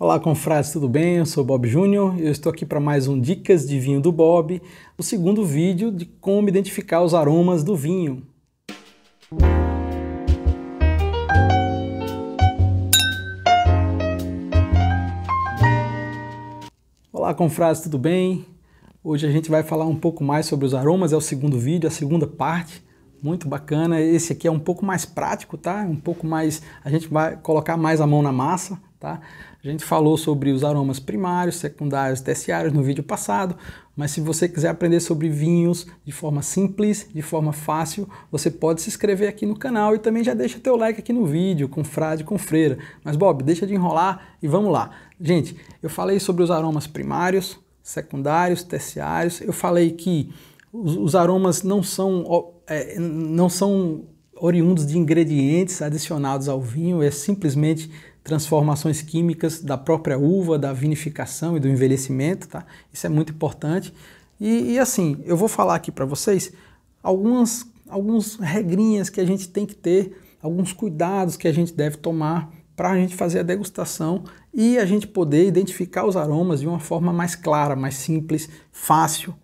Olá, confrades, tudo bem? Eu sou Bob Júnior e eu estou aqui para mais um Dicas de Vinho do Bob, o segundo vídeo de como identificar os aromas do vinho. Olá, confrades, tudo bem? Hoje a gente vai falar um pouco mais sobre os aromas, é o segundo vídeo, a segunda parte. Muito bacana. Esse aqui é um pouco mais prático, tá? Um pouco mais. A gente vai colocar mais a mão na massa, tá? A gente falou sobre os aromas primários, secundários, terciários no vídeo passado, mas se você quiser aprender sobre vinhos de forma simples, de forma fácil, você pode se inscrever aqui no canal e também já deixa teu like aqui no vídeo, com frade, com freira. Mas Bob, deixa de enrolar e vamos lá. Gente, eu falei sobre os aromas primários, secundários, terciários. Eu falei que os aromas não são é, não são oriundos de ingredientes adicionados ao vinho, é simplesmente transformações químicas da própria uva, da vinificação e do envelhecimento, tá? Isso é muito importante. E, e assim, eu vou falar aqui para vocês algumas, algumas regrinhas que a gente tem que ter, alguns cuidados que a gente deve tomar para a gente fazer a degustação e a gente poder identificar os aromas de uma forma mais clara, mais simples, fácil,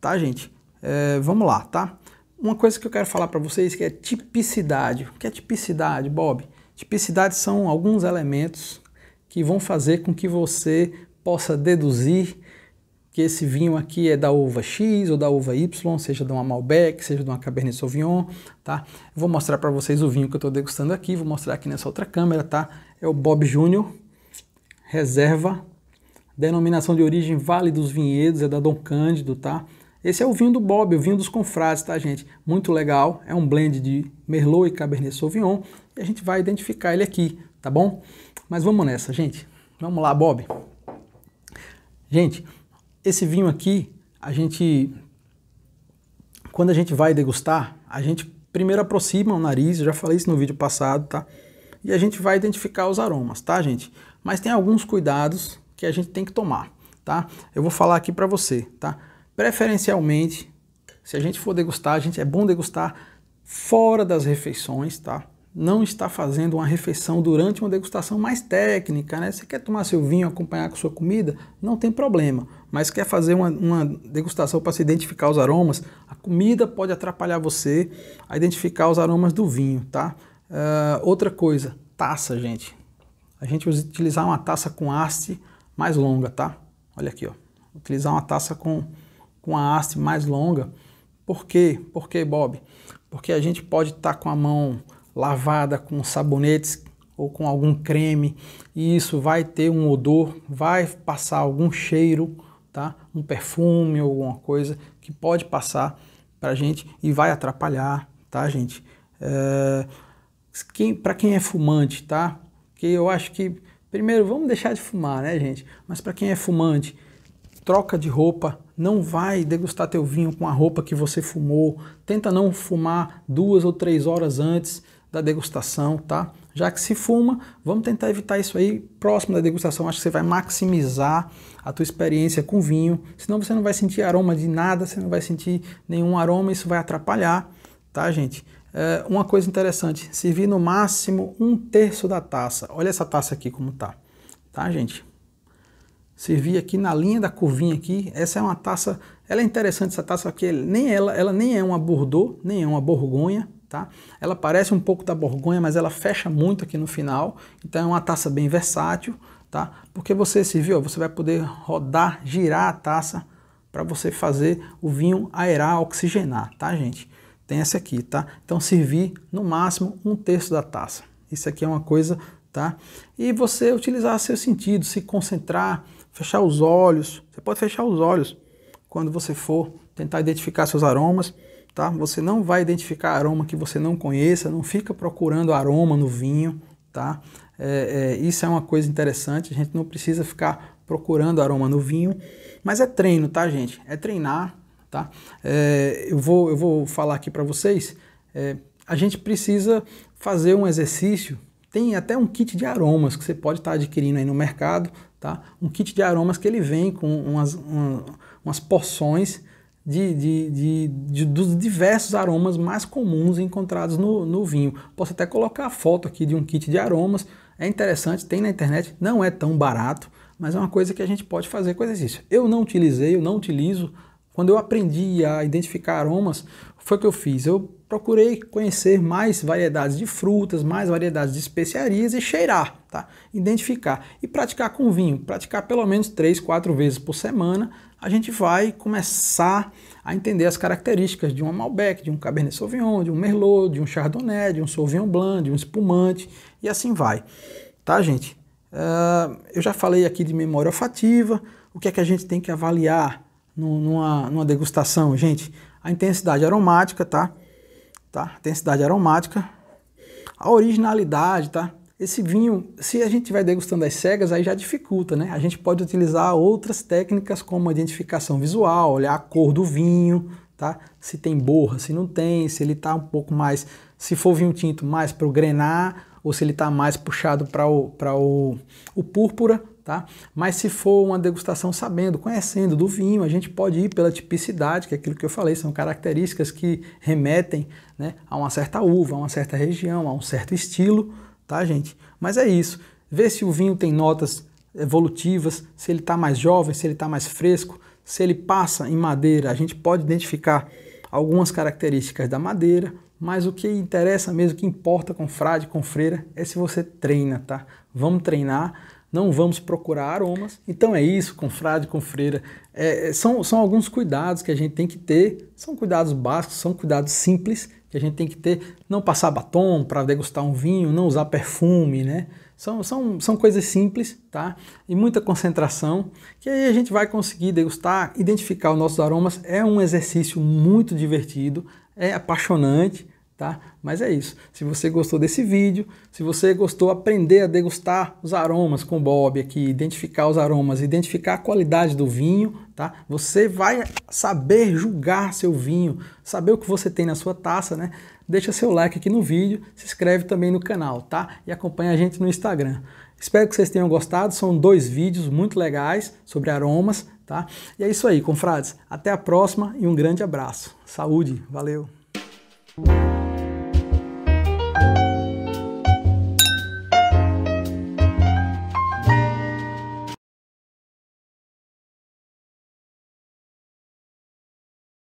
tá, gente? É, vamos lá, tá? uma coisa que eu quero falar para vocês que é tipicidade. O que é tipicidade, Bob? Tipicidade são alguns elementos que vão fazer com que você possa deduzir que esse vinho aqui é da uva X ou da uva Y, seja de uma Malbec, seja de uma Cabernet Sauvignon, tá? Vou mostrar para vocês o vinho que eu estou degustando aqui, vou mostrar aqui nessa outra câmera, tá? É o Bob Júnior, reserva, denominação de origem Vale dos Vinhedos, é da Dom Cândido, tá? Esse é o vinho do Bob, o vinho dos confrades, tá, gente? Muito legal, é um blend de Merlot e Cabernet Sauvignon, e a gente vai identificar ele aqui, tá bom? Mas vamos nessa, gente. Vamos lá, Bob. Gente, esse vinho aqui, a gente quando a gente vai degustar, a gente primeiro aproxima o nariz, eu já falei isso no vídeo passado, tá? E a gente vai identificar os aromas, tá, gente? Mas tem alguns cuidados que a gente tem que tomar, tá? Eu vou falar aqui para você, tá? preferencialmente, se a gente for degustar, a gente é bom degustar fora das refeições, tá? Não está fazendo uma refeição durante uma degustação mais técnica, né? Você quer tomar seu vinho, acompanhar com sua comida, não tem problema. Mas quer fazer uma, uma degustação para se identificar os aromas, a comida pode atrapalhar você a identificar os aromas do vinho, tá? Uh, outra coisa, taça, gente. A gente utilizar uma taça com haste mais longa, tá? Olha aqui, ó. Utilizar uma taça com com a haste mais longa. Por quê? Por quê, Bob? Porque a gente pode estar tá com a mão lavada com sabonetes ou com algum creme e isso vai ter um odor, vai passar algum cheiro, tá? Um perfume ou alguma coisa que pode passar para a gente e vai atrapalhar, tá, gente? É... Quem, para quem é fumante, tá? Que eu acho que primeiro vamos deixar de fumar, né, gente? Mas para quem é fumante, troca de roupa não vai degustar teu vinho com a roupa que você fumou. Tenta não fumar duas ou três horas antes da degustação, tá? Já que se fuma, vamos tentar evitar isso aí próximo da degustação. Acho que você vai maximizar a tua experiência com vinho. Senão você não vai sentir aroma de nada, você não vai sentir nenhum aroma, isso vai atrapalhar, tá, gente? É, uma coisa interessante, servir no máximo um terço da taça. Olha essa taça aqui como tá, tá, gente? servir aqui na linha da curvinha aqui. Essa é uma taça, ela é interessante essa taça porque nem ela, ela nem é uma Bordeaux, nem é uma Borgonha, tá? Ela parece um pouco da Borgonha, mas ela fecha muito aqui no final. Então é uma taça bem versátil, tá? Porque você serviu, você vai poder rodar, girar a taça para você fazer o vinho aerar, oxigenar, tá, gente? Tem essa aqui, tá? Então servir no máximo um terço da taça. Isso aqui é uma coisa, tá? E você utilizar seus sentidos, se concentrar, Fechar os olhos. Você pode fechar os olhos quando você for tentar identificar seus aromas, tá? Você não vai identificar aroma que você não conheça, não fica procurando aroma no vinho, tá? É, é, isso é uma coisa interessante, a gente não precisa ficar procurando aroma no vinho, mas é treino, tá, gente? É treinar, tá? É, eu, vou, eu vou falar aqui para vocês, é, a gente precisa fazer um exercício tem até um kit de aromas que você pode estar tá adquirindo aí no mercado, tá? Um kit de aromas que ele vem com umas, umas porções de, de, de, de, dos diversos aromas mais comuns encontrados no, no vinho. Posso até colocar a foto aqui de um kit de aromas. É interessante, tem na internet, não é tão barato, mas é uma coisa que a gente pode fazer com exercício. Eu não utilizei, eu não utilizo quando eu aprendi a identificar aromas, foi o que eu fiz. Eu procurei conhecer mais variedades de frutas, mais variedades de especiarias e cheirar, tá? Identificar e praticar com vinho, praticar pelo menos 3, 4 vezes por semana, a gente vai começar a entender as características de um Malbec, de um Cabernet Sauvignon, de um Merlot, de um Chardonnay, de um Sauvignon Blanc, de um espumante e assim vai. Tá, gente? Uh, eu já falei aqui de memória olfativa, o que é que a gente tem que avaliar numa, numa degustação, gente, a intensidade aromática, tá? tá? Intensidade aromática, a originalidade, tá? Esse vinho, se a gente vai degustando as cegas, aí já dificulta, né? A gente pode utilizar outras técnicas como a identificação visual, olhar a cor do vinho, tá? Se tem borra, se não tem, se ele tá um pouco mais, se for vinho tinto, mais para o grenar, ou se ele tá mais puxado para o, o, o púrpura, tá? Mas se for uma degustação sabendo, conhecendo do vinho, a gente pode ir pela tipicidade, que é aquilo que eu falei, são características que remetem né, a uma certa uva, a uma certa região, a um certo estilo, tá, gente? Mas é isso. Ver se o vinho tem notas evolutivas, se ele está mais jovem, se ele está mais fresco, se ele passa em madeira, a gente pode identificar algumas características da madeira, mas o que interessa mesmo, o que importa com frade, com freira, é se você treina, tá? Vamos treinar não vamos procurar aromas. Então é isso, confrade, confreira. É, é, são, são alguns cuidados que a gente tem que ter, são cuidados básicos, são cuidados simples que a gente tem que ter. Não passar batom para degustar um vinho, não usar perfume, né? São, são, são coisas simples, tá? E muita concentração, que aí a gente vai conseguir degustar, identificar os nossos aromas. É um exercício muito divertido, é apaixonante Tá? Mas é isso. Se você gostou desse vídeo, se você gostou aprender a degustar os aromas com o Bob aqui, identificar os aromas, identificar a qualidade do vinho, tá? Você vai saber julgar seu vinho, saber o que você tem na sua taça, né? Deixa seu like aqui no vídeo, se inscreve também no canal, tá? E acompanha a gente no Instagram. Espero que vocês tenham gostado. São dois vídeos muito legais sobre aromas, tá? E é isso aí, confrades. Até a próxima e um grande abraço. Saúde, valeu.